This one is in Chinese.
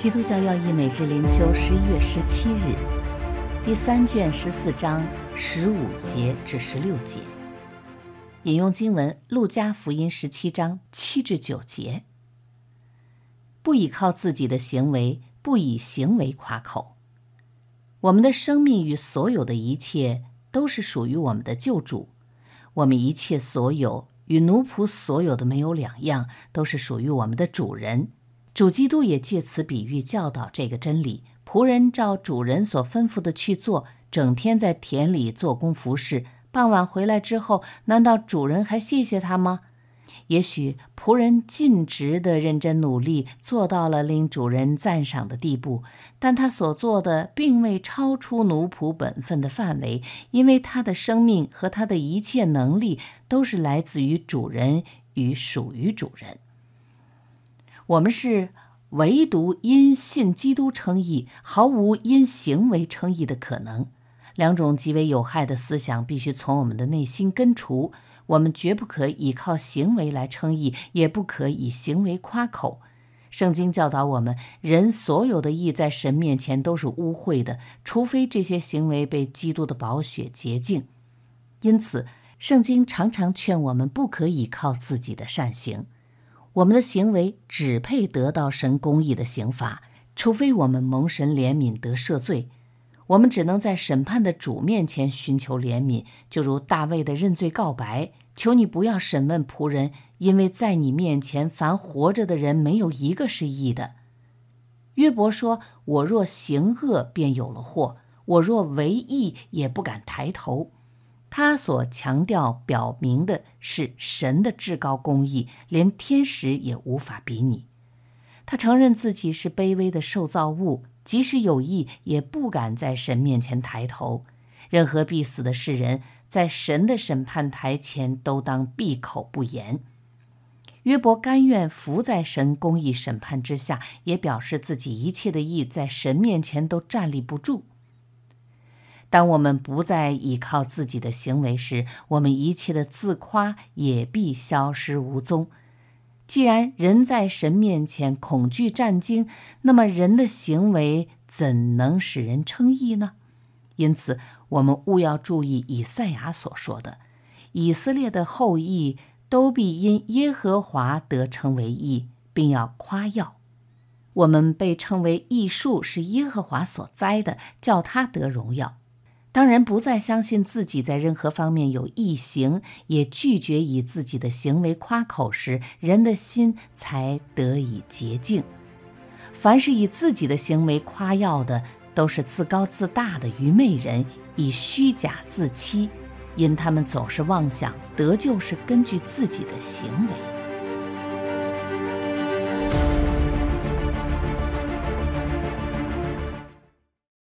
基督教要义每日灵修，十一月十七日，第三卷十四章十五节至十六节，引用经文《路加福音》十七章七至九节。不依靠自己的行为，不以行为夸口。我们的生命与所有的一切都是属于我们的救主。我们一切所有与奴仆所有的没有两样，都是属于我们的主人。主基督也借此比喻教导这个真理：仆人照主人所吩咐的去做，整天在田里做工服侍。傍晚回来之后，难道主人还谢谢他吗？也许仆人尽职的认真努力，做到了令主人赞赏的地步，但他所做的并未超出奴仆本分的范围，因为他的生命和他的一切能力都是来自于主人与属于主人。我们是唯独因信基督称义，毫无因行为称义的可能。两种极为有害的思想必须从我们的内心根除。我们绝不可以靠行为来称义，也不可以行为夸口。圣经教导我们，人所有的义在神面前都是污秽的，除非这些行为被基督的宝血洁净。因此，圣经常常劝我们，不可以靠自己的善行。我们的行为只配得到神公义的刑罚，除非我们蒙神怜悯得赦罪。我们只能在审判的主面前寻求怜悯，就如大卫的认罪告白：“求你不要审问仆人，因为在你面前，凡活着的人没有一个是义的。”约伯说：“我若行恶，便有了祸；我若为义，也不敢抬头。”他所强调、表明的是神的至高公义，连天使也无法比拟。他承认自己是卑微的受造物，即使有意，也不敢在神面前抬头。任何必死的世人，在神的审判台前都当闭口不言。约伯甘愿伏在神公义审判之下，也表示自己一切的意在神面前都站立不住。当我们不再倚靠自己的行为时，我们一切的自夸也必消失无踪。既然人在神面前恐惧战惊，那么人的行为怎能使人称义呢？因此，我们务要注意以赛亚所说的：“以色列的后裔都必因耶和华得称为义，并要夸耀。我们被称为义树，是耶和华所栽的，叫他得荣耀。”当人不再相信自己在任何方面有异行，也拒绝以自己的行为夸口时，人的心才得以洁净。凡是以自己的行为夸耀的，都是自高自大的愚昧人，以虚假自欺，因他们总是妄想得救是根据自己的行为。